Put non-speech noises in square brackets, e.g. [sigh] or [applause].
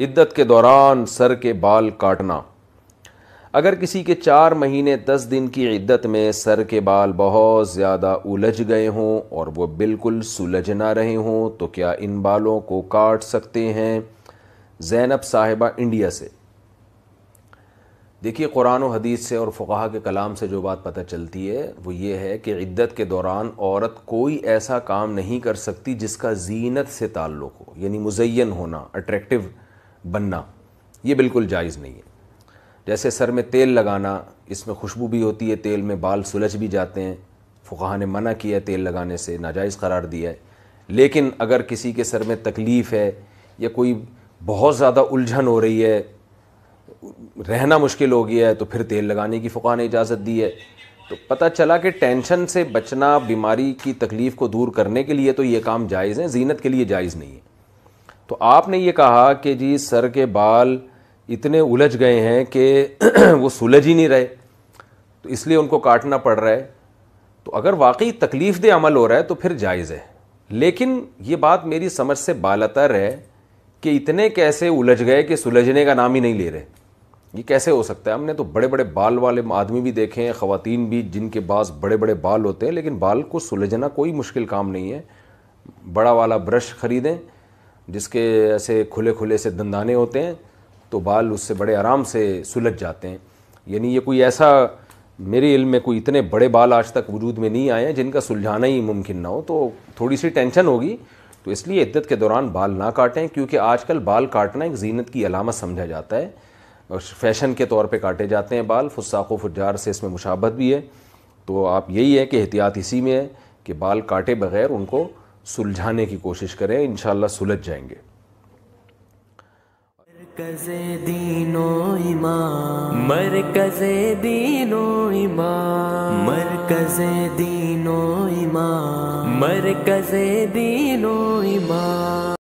इद्दत के दौरान सर के बाल काटना अगर किसी के चार महीने दस दिन की इद्दत में सर के बाल बहुत ज़्यादा उलझ गए हों और वो बिल्कुल सुलझ ना रहे हों तो क्या इन बालों को काट सकते हैं जैनब साहिबा इंडिया से देखिए कुरान हदीस से और फ़ुहा के कलाम से जो बात पता चलती है वो ये है कि इद्दत के दौरान औरत कोई ऐसा काम नहीं कर सकती जिसका जीनत से ताल्लुक़ हो यानी मुजैन होना अट्रैक्टिव बनना ये बिल्कुल जायज़ नहीं है जैसे सर में तेल लगाना इसमें खुशबू भी होती है तेल में बाल सुलझ भी जाते हैं फ़ुकाहा ने मना किया है तेल लगाने से नाजायज़ करार दिया है लेकिन अगर किसी के सर में तकलीफ़ है या कोई बहुत ज़्यादा उलझन हो रही है रहना मुश्किल हो गया है तो फिर तेल लगाने की फ़ुका ने इजाज़त दी है तो पता चला कि टेंशन से बचना बीमारी की तकलीफ़ को दूर करने के लिए तो ये काम जायज़ है जीनत के लिए जायज़ नहीं है तो आपने ये कहा कि जी सर के बाल इतने उलझ गए हैं कि [clears throat] वो सुलझ ही नहीं रहे तो इसलिए उनको काटना पड़ रहा है तो अगर वाकई तकलीफ़ दे अमल हो रहा है तो फिर जायज़ है लेकिन ये बात मेरी समझ से बालतर है कि इतने कैसे उलझ गए कि सुलझने का नाम ही नहीं ले रहे ये कैसे हो सकता है हमने तो बड़े बड़े बाल वाले आदमी भी देखे हैं ख़वातीन भी जिनके पास बड़े बड़े बाल होते हैं लेकिन बाल को सुलझना कोई मुश्किल काम नहीं है बड़ा वाला ब्रश ख़रीदें जिसके ऐसे खुले खुले से दंदाने होते हैं तो बाल उससे बड़े आराम से सुलझ जाते हैं यानी ये कोई ऐसा मेरे इल्म में कोई इतने बड़े बाल आज तक वजूद में नहीं आए हैं जिनका सुलझाना ही मुमकिन ना हो तो थोड़ी सी टेंशन होगी तो इसलिए इद्दत के दौरान बाल ना काटें क्योंकि आजकल बाल काटना एक जीनत की अलामत समझा जाता है और फैशन के तौर पे काटे जाते हैं बाल फुसाखो फुजार से इसमें मुशाबत भी है तो आप यही है कि एहतियात इसी में है कि बाल काटे बगैर उनको सुलझाने की कोशिश करें इन सुलझ जाएंगे मरकज़े दीनो इमाम मरकज़े दीनो इमाम मरकज़े दीनो इमाम मरकज़े दीनो इमाम